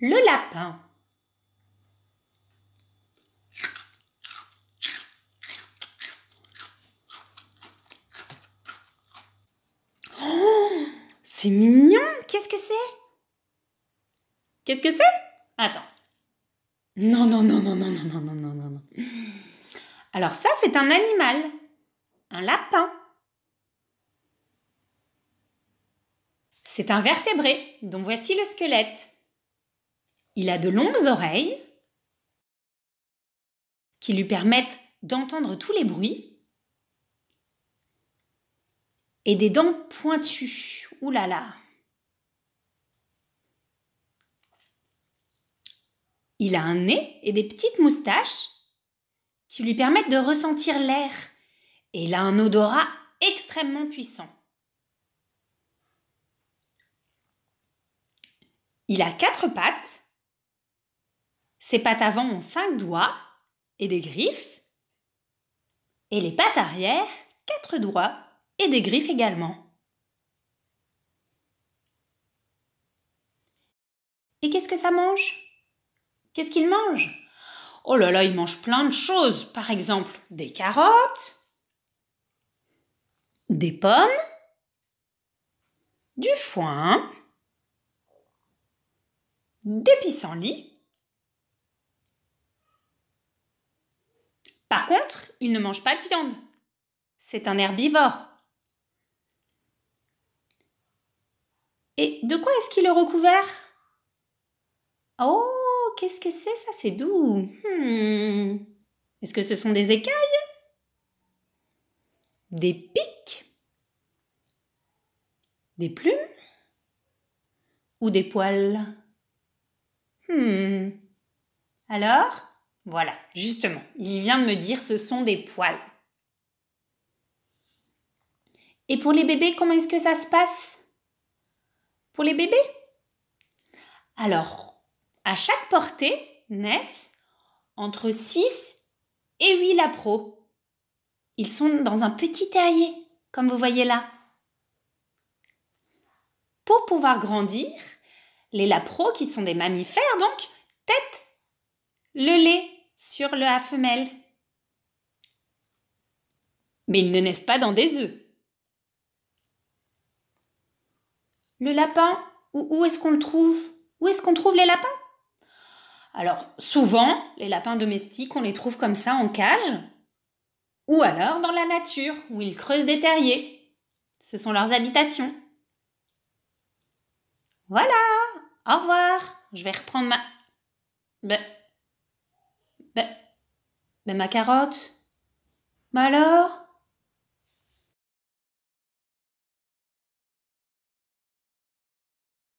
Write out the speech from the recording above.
Le lapin. Oh, c'est mignon. Qu'est-ce que c'est Qu'est-ce que c'est Attends. Non, non, non, non, non, non, non, non, non, non, non. Alors ça, c'est un animal. Un lapin. C'est un vertébré dont voici le squelette. Il a de longues oreilles qui lui permettent d'entendre tous les bruits et des dents pointues. Ouh là là. Il a un nez et des petites moustaches qui lui permettent de ressentir l'air et il a un odorat extrêmement puissant. Il a quatre pattes ses pattes avant ont cinq doigts et des griffes. Et les pattes arrière, quatre doigts et des griffes également. Et qu'est-ce que ça mange Qu'est-ce qu'il mange Oh là là, il mange plein de choses. Par exemple, des carottes, des pommes, du foin, des pissenlits il ne mange pas de viande. C'est un herbivore. Et de quoi est-ce qu'il est recouvert Oh, qu'est-ce que c'est ça C'est doux. Hmm. Est-ce que ce sont des écailles Des pics Des plumes Ou des poils Hmm. Alors voilà, justement, il vient de me dire ce sont des poils. Et pour les bébés, comment est-ce que ça se passe Pour les bébés Alors, à chaque portée naissent entre 6 et 8 lapros. Ils sont dans un petit terrier, comme vous voyez là. Pour pouvoir grandir, les lapros, qui sont des mammifères donc, têtent le lait sur le A femelle. Mais ils ne naissent pas dans des œufs. Le lapin, où, est-ce qu'on le trouve Où est-ce qu'on trouve les lapins Alors, souvent, les lapins domestiques, on les trouve comme ça en cage, ou alors dans la nature, où ils creusent des terriers. Ce sont leurs habitations. Voilà, au revoir. Je vais reprendre ma... Ben, mais, ben, ben ma carotte Mais alors